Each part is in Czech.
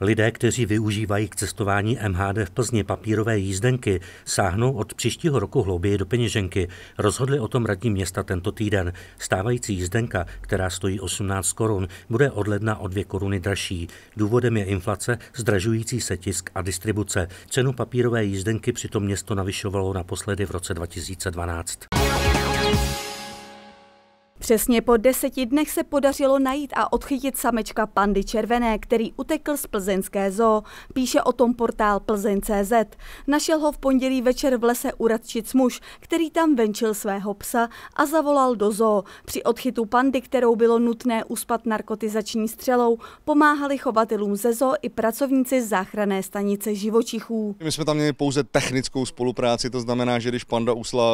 Lidé, kteří využívají k cestování MHD v Plzně papírové jízdenky, sáhnou od příštího roku hlouběji do peněženky. Rozhodli o tom radní města tento týden. Stávající jízdenka, která stojí 18 korun, bude od ledna o 2 koruny dražší. Důvodem je inflace, zdražující se tisk a distribuce. Cenu papírové jízdenky přitom město navyšovalo naposledy v roce 2012. Přesně po deseti dnech se podařilo najít a odchytit samečka pandy červené, který utekl z plzeňské zoo. Píše o tom portál Plzeň.cz. Našel ho v pondělí večer v lese u Radčic muž, který tam venčil svého psa a zavolal do zoo. Při odchytu pandy, kterou bylo nutné uspat narkotizační střelou, pomáhali chovatelům ze zoo i pracovníci záchrané stanice živočichů. My jsme tam měli pouze technickou spolupráci, to znamená, že když panda usla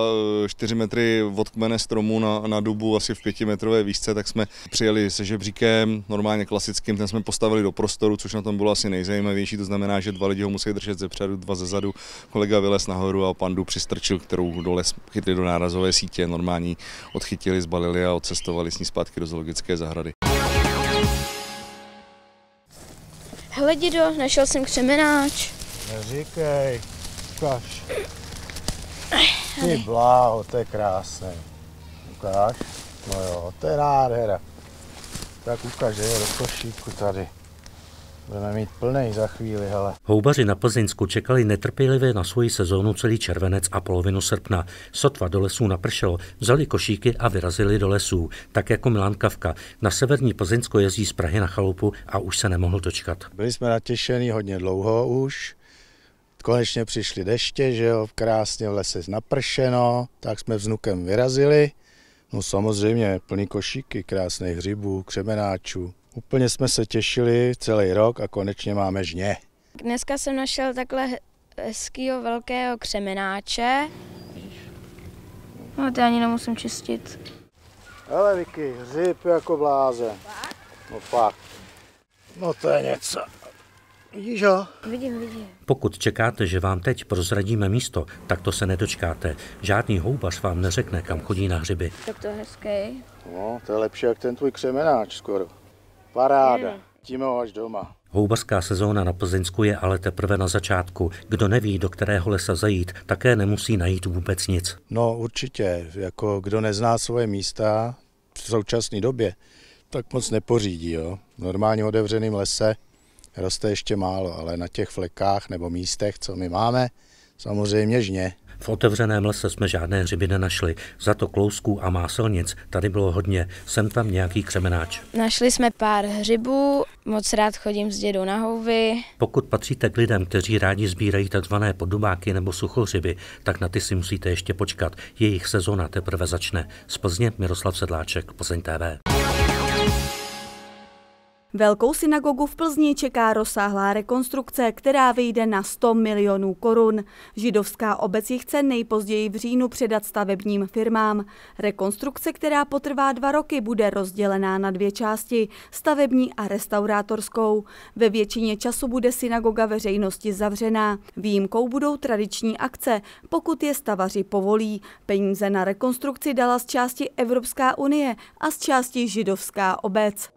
4 eh, metry od kmene stromu na, na dubu asi v v pětimetrové výšce, tak jsme přijeli se žebříkem, normálně klasickým, ten jsme postavili do prostoru, což na tom bylo asi nejzajímavější, to znamená, že dva lidi ho musí držet ze předu, dva ze zadu, kolega vylez nahoru a pandu přistrčil, kterou dole chytli do nárazové sítě, normální odchytili, zbalili a odcestovali s ní zpátky do zoologické zahrady. Hele, dědo, našel jsem křemenáč. Neříkej, ukáž. Ty bláho, to je krásné. Ukáž. No jo, to je nádhera. Tak ukáže je do košíku tady. Budeme mít plný za chvíli, hele. Houbaři na Plzeňsku čekali netrpělivě na svoji sezónu celý červenec a polovinu srpna. Sotva do lesů napršelo, vzali košíky a vyrazili do lesů, tak jako Milan Kavka. Na severní Plzeňsko jezdí z Prahy na chalupu a už se nemohl dočkat. Byli jsme natěšení hodně dlouho už. Konečně přišly deště, že jo, krásně v lese napršeno, tak jsme s vnukem vyrazili. No samozřejmě, plný košíky, krásných hřibů, křemenáčů. Úplně jsme se těšili celý rok a konečně máme žně. Dneska jsem našel takhle hezkýho velkého křemenáče. No to ani nemusím čistit. Ale Vicky, hřib jako bláze. No fakt. No to je něco. Vidíš ho? Vidím, vidím. Pokud čekáte, že vám teď prozradíme místo, tak to se nedočkáte. Žádný houbař vám neřekne, kam chodí na hřiby. Tak to je hezký. No, to je lepší, jak ten tvůj křemenáč skoro. Paráda. Hmm. Tím ho až doma. Houbařská sezóna na Plzeňsku je ale teprve na začátku. Kdo neví, do kterého lesa zajít, také nemusí najít vůbec nic. No určitě, jako kdo nezná svoje místa v současné době, tak moc nepořídí. Jo? V normálně otevřeném lese roste ještě málo, ale na těch flekách nebo místech, co my máme, samozřejmě žně. V otevřeném lese jsme žádné hřiby nenašli, za to klousků a máselnic tady bylo hodně, jsem tam nějaký křemenáč. Našli jsme pár hřibů, moc rád chodím s dědou na houvy. Pokud patříte k lidem, kteří rádi sbírají tzv. podubáky nebo suchořiby, tak na ty si musíte ještě počkat, jejich sezona teprve začne. Z Plzně Miroslav Sedláček, Plzeň TV. Velkou synagogu v Plzni čeká rozsáhlá rekonstrukce, která vyjde na 100 milionů korun. Židovská obec ji chce nejpozději v říjnu předat stavebním firmám. Rekonstrukce, která potrvá dva roky, bude rozdělená na dvě části, stavební a restaurátorskou. Ve většině času bude synagoga veřejnosti zavřená. Výjimkou budou tradiční akce, pokud je stavaři povolí. Peníze na rekonstrukci dala z části Evropská unie a z části Židovská obec.